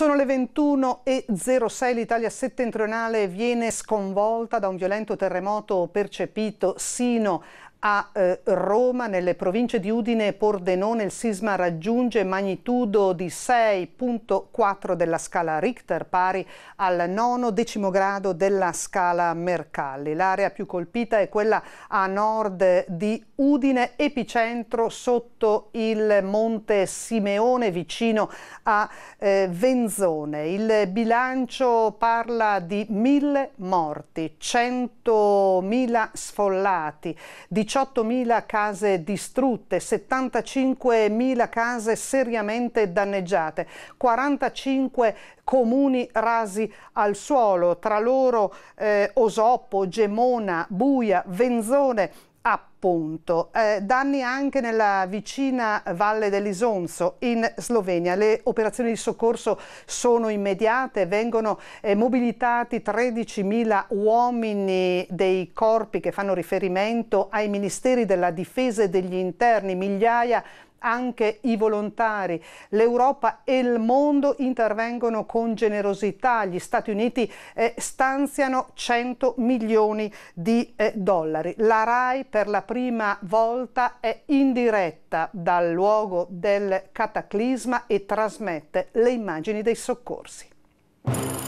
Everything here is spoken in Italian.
Sono le 21.06, l'Italia settentrionale viene sconvolta da un violento terremoto percepito sino a eh, Roma, nelle province di Udine e Pordenone, il sisma raggiunge magnitudo di 6.4 della scala Richter, pari al nono decimo grado della scala Mercalli. L'area più colpita è quella a nord di Udine, epicentro sotto il monte Simeone, vicino a eh, Venzone. Il bilancio parla di mille morti, 100.000 sfollati, 18.000 case distrutte, 75.000 case seriamente danneggiate, 45 comuni rasi al suolo, tra loro eh, Osoppo, Gemona, Buia, Venzone, a appunto. Eh, danni anche nella vicina Valle dell'Isonzo in Slovenia. Le operazioni di soccorso sono immediate, vengono eh, mobilitati 13.000 uomini dei corpi che fanno riferimento ai ministeri della difesa e degli interni, migliaia anche i volontari. L'Europa e il mondo intervengono con generosità. Gli Stati Uniti eh, stanziano 100 milioni di eh, dollari. La RAI per la prima volta è in diretta dal luogo del cataclisma e trasmette le immagini dei soccorsi.